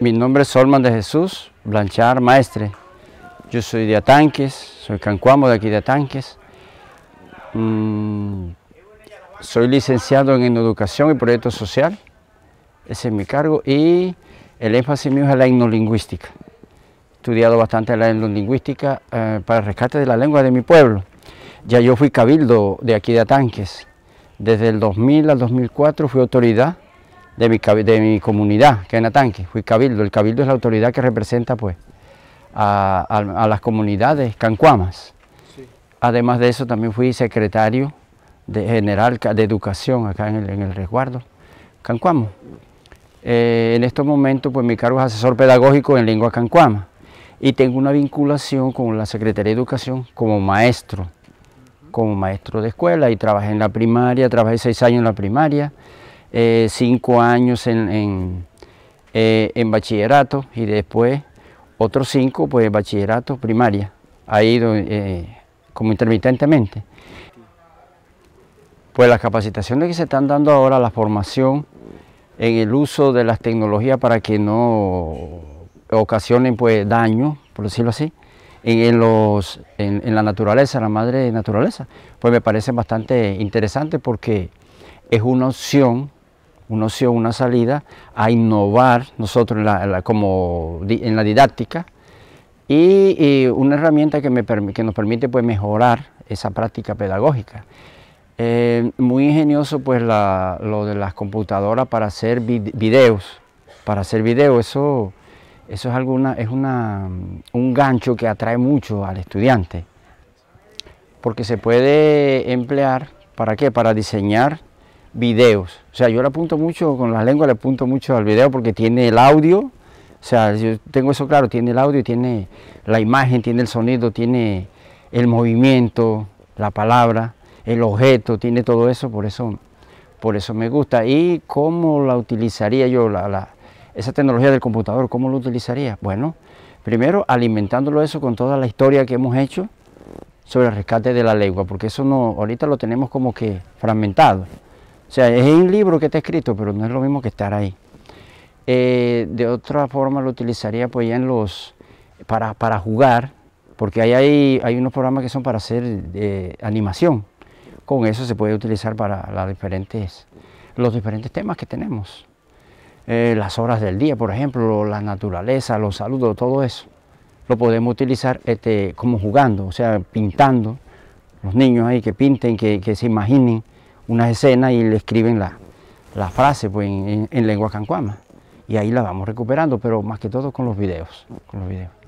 Mi nombre es Solman de Jesús Blanchar Maestre. Yo soy de Atanques, soy cancuamo de aquí de Atanques. Mm, soy licenciado en Educación y Proyecto Social. Ese es mi cargo. Y el énfasis mío es la etnolingüística. He estudiado bastante la etnolingüística eh, para el rescate de la lengua de mi pueblo. Ya yo fui cabildo de aquí de Atanques. Desde el 2000 al 2004 fui autoridad de mi, de mi comunidad, que es Atanque fui cabildo. El cabildo es la autoridad que representa pues a, las comunidades cancuamas. Además de eso también fui secretario de general de educación acá en el, resguardo cancuamo. Eh, en estos momentos pues mi cargo es asesor pedagógico en lengua cancuama y tengo una vinculación con la Secretaría de Educación como maestro, como maestro de escuela y trabajé en la primaria, trabajé seis años en la primaria, eh, cinco años en, eh, en, bachillerato y después otros cinco, pues bachillerato primaria, ha ido eh, como intermitentemente. Pues las capacitaciones que se están dando ahora, la formación en el uso de las tecnologías para que no ocasionen pues daño, por decirlo así, en, los, en, en, la naturaleza, la madre naturaleza, pues me parece bastante interesante porque es una opción un ocio, una salida, a innovar nosotros en la, como en la didáctica y, una herramienta que, me, que, nos permite pues, mejorar esa práctica pedagógica. Eh, muy ingenioso pues lo de las computadoras para hacer videos, para hacer videos, eso, eso es, alguna, es una, un gancho que atrae mucho al estudiante, porque se puede emplear, ¿para qué? Para diseñar videos. O sea, yo le apunto mucho, con la lengua le apunto mucho al video porque tiene el audio, o sea, yo tengo eso claro, tiene el audio, tiene la imagen, tiene el sonido, tiene el movimiento, la palabra, el objeto, tiene todo eso, por eso, por eso me gusta. ¿Y cómo la utilizaría yo, la, la, esa tecnología del computador, cómo lo utilizaría? Bueno, primero alimentándolo eso con toda la historia que hemos hecho sobre el rescate de la lengua, porque eso no, ahorita lo tenemos como que fragmentado. O sea, es un libro que está escrito, pero no es lo mismo que estar ahí. Eh, de otra forma lo utilizaría pues en los, para, para jugar, porque ahí hay, unos programas que son para hacer eh, animación. Con eso se puede utilizar para los diferentes temas que tenemos. Eh, las horas del día, por ejemplo, la naturaleza, los saludos, todo eso. Lo podemos utilizar este, como jugando, o sea, pintando. Los niños ahí que pinten, que, que se imaginen unas escenas y le escriben la, frase pues, en, lengua cancuama. Y ahí la vamos recuperando, pero más que todo con los Con los videos.